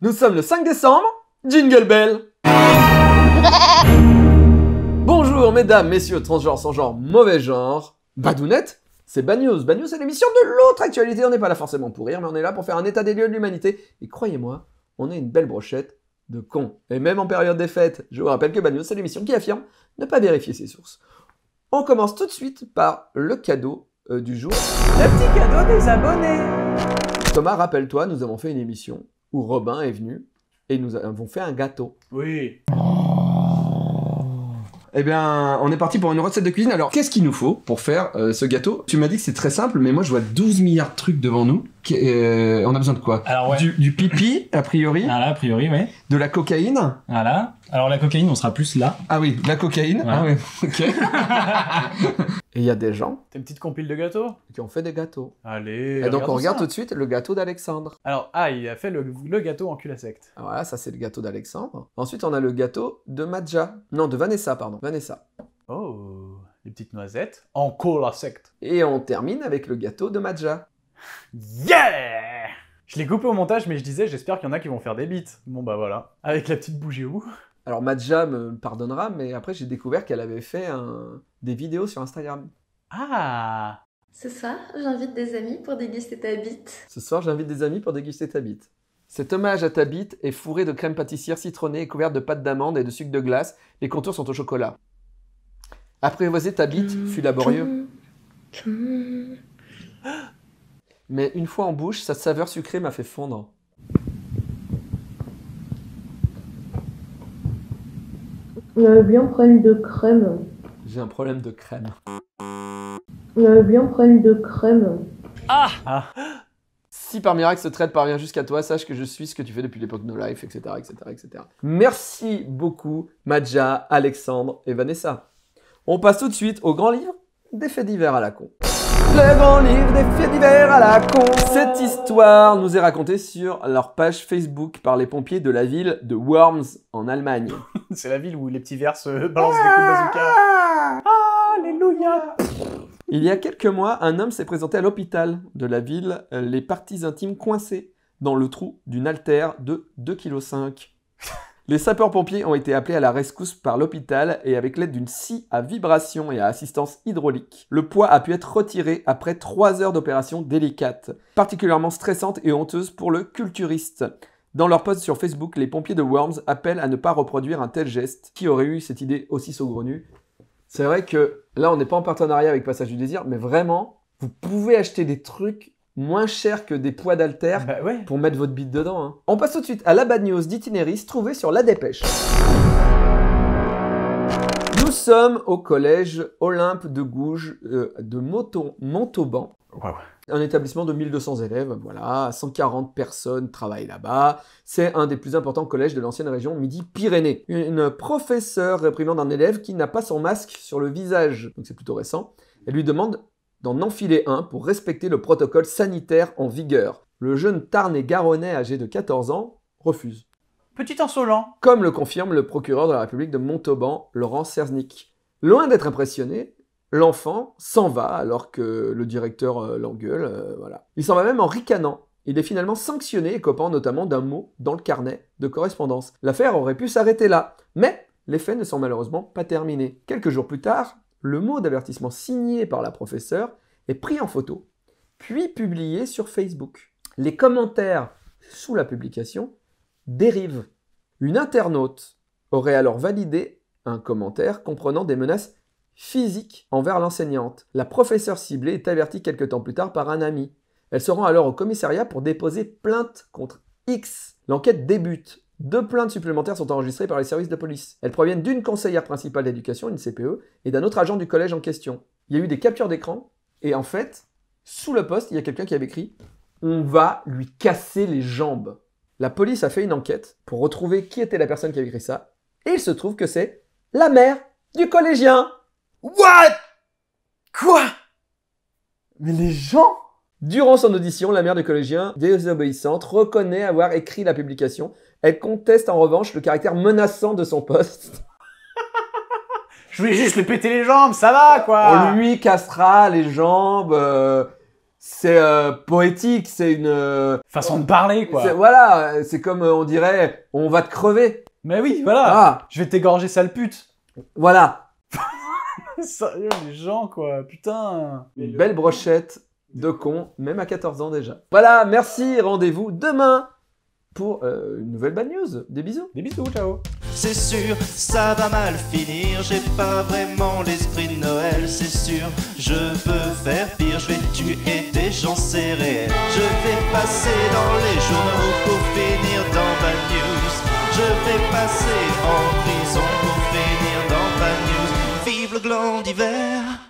Nous sommes le 5 décembre, Jingle Bell Bonjour mesdames, messieurs, transgenres, sans genre, mauvais genre, badounette, c'est Bad News. Bad c'est l'émission de l'autre actualité. On n'est pas là forcément pour rire, mais on est là pour faire un état des lieux de l'humanité. Et croyez-moi, on est une belle brochette de cons. Et même en période des fêtes, je vous rappelle que Bad News, c'est l'émission qui affirme ne pas vérifier ses sources. On commence tout de suite par le cadeau euh, du jour. Le petit cadeau des abonnés Thomas, rappelle-toi, nous avons fait une émission où Robin est venu et nous avons fait un gâteau. Oui. Oh. Eh bien, on est parti pour une recette de cuisine. Alors, qu'est-ce qu'il nous faut pour faire euh, ce gâteau Tu m'as dit que c'est très simple, mais moi je vois 12 milliards de trucs devant nous. Euh, on a besoin de quoi du, pipi, a priori. là a priori, oui. De la cocaïne. Voilà. Alors la cocaïne, on sera plus là. Ah oui, la cocaïne. Ah oui, ok. Et il y a des gens. T'as une petite compile de gâteaux Qui ont fait des gâteaux. Allez. Et donc on regarde tout de suite le gâteau d'Alexandre. Alors, ah, il a fait le, gâteau en cul à secte. voilà, ça c'est le gâteau d'Alexandre. Ensuite, on a le gâteau de Madja. Non, de Vanessa, pardon. Vanessa. Oh, les petites noisettes en cul à secte. Et on termine avec le gâteau de Madja. Yeah Je l'ai coupé au montage, mais je disais, j'espère qu'il y en a qui vont faire des beats. Bon bah voilà, avec la petite bougie au Alors Madja me pardonnera, mais après j'ai découvert qu'elle avait fait un... des vidéos sur Instagram. Ah Ce soir, j'invite des amis pour déguster ta bite. Ce soir, j'invite des amis pour déguster ta bite. Cet hommage à ta bite est fourré de crème pâtissière citronnée et couverte de pâte d'amande et de sucre de glace. Les contours sont au chocolat. Apprivoiser ta bite fut laborieux mais une fois en bouche, sa saveur sucrée m'a fait fondre. Il avait bien un problème de crème. J'ai un problème de crème. Il avait bien un problème de crème. Ah, ah, si par miracle ce trait parvient jusqu'à toi, sache que je suis ce que tu fais depuis l'époque de No Life, etc., etc., etc. Merci beaucoup, Madja, Alexandre et Vanessa. On passe tout de suite au grand livre des faits divers à la con livre des divers à la con. Cette histoire nous est racontée sur leur page Facebook par les pompiers de la ville de Worms en Allemagne. C'est la ville où les petits vers se balancent des coups de bazooka. Ah, alléluia. Il y a quelques mois, un homme s'est présenté à l'hôpital de la ville, euh, les parties intimes coincées dans le trou d'une altère de 2,5 kg. Les sapeurs-pompiers ont été appelés à la rescousse par l'hôpital et avec l'aide d'une scie à vibration et à assistance hydraulique, le poids a pu être retiré après trois heures d'opération délicate, particulièrement stressante et honteuse pour le culturiste. Dans leur post sur Facebook, les pompiers de Worms appellent à ne pas reproduire un tel geste. Qui aurait eu cette idée aussi saugrenue C'est vrai que là, on n'est pas en partenariat avec Passage du Désir, mais vraiment, vous pouvez acheter des trucs moins cher que des poids d'alter bah pour mettre votre bite dedans. Hein. On passe tout de suite à la bad news d'itinéris trouvée sur la dépêche. Nous sommes au collège Olympe de Gouges euh, de Montauban. Un établissement de 1200 élèves, voilà, 140 personnes travaillent là-bas. C'est un des plus importants collèges de l'ancienne région Midi-Pyrénées. Une professeure réprimande un élève qui n'a pas son masque sur le visage, donc c'est plutôt récent. Elle lui demande d'en enfiler un pour respecter le protocole sanitaire en vigueur. Le jeune tarné garonnet âgé de 14 ans refuse. Petit insolent. Comme le confirme le procureur de la République de Montauban, Laurent Cersnik. Loin d'être impressionné, l'enfant s'en va alors que le directeur euh, l'engueule. Euh, voilà. Il s'en va même en ricanant. Il est finalement sanctionné et copant notamment d'un mot dans le carnet de correspondance. L'affaire aurait pu s'arrêter là, mais les faits ne sont malheureusement pas terminés. Quelques jours plus tard, le mot d'avertissement signé par la professeure est pris en photo, puis publié sur Facebook. Les commentaires sous la publication dérivent. Une internaute aurait alors validé un commentaire comprenant des menaces physiques envers l'enseignante. La professeure ciblée est avertie quelque temps plus tard par un ami. Elle se rend alors au commissariat pour déposer plainte contre X. L'enquête débute deux plaintes supplémentaires sont enregistrées par les services de police. Elles proviennent d'une conseillère principale d'éducation, une CPE, et d'un autre agent du collège en question. Il y a eu des captures d'écran, et en fait, sous le poste, il y a quelqu'un qui avait écrit On va lui casser les jambes. La police a fait une enquête pour retrouver qui était la personne qui avait écrit ça, et il se trouve que c'est la mère du collégien. What Quoi Mais les gens Durant son audition, la mère du collégien désobéissante reconnaît avoir écrit la publication. Elle conteste en revanche le caractère menaçant de son poste. Je voulais juste lui péter les jambes, ça va quoi On lui cassera les jambes. Euh, c'est euh, poétique, c'est une. Euh, Façon de parler quoi. voilà, c'est comme on dirait on va te crever. Mais oui, voilà. Ah, Je vais t'égorger, sale pute. voilà, Sérieux, les gens quoi, putain. Une belle brochette de con, même à 14 ans déjà. Voilà, merci, rendez-vous demain pour euh, une nouvelle bad news. Des bisous. Des bisous, ciao. C'est sûr, ça va mal finir, j'ai pas vraiment l'esprit de Noël, c'est sûr, je peux faire pire, je vais tuer des gens, c'est Je vais passer dans les journaux pour finir dans Bad News. Je vais passer en prison pour finir dans Bad News. Vive le gland d'hiver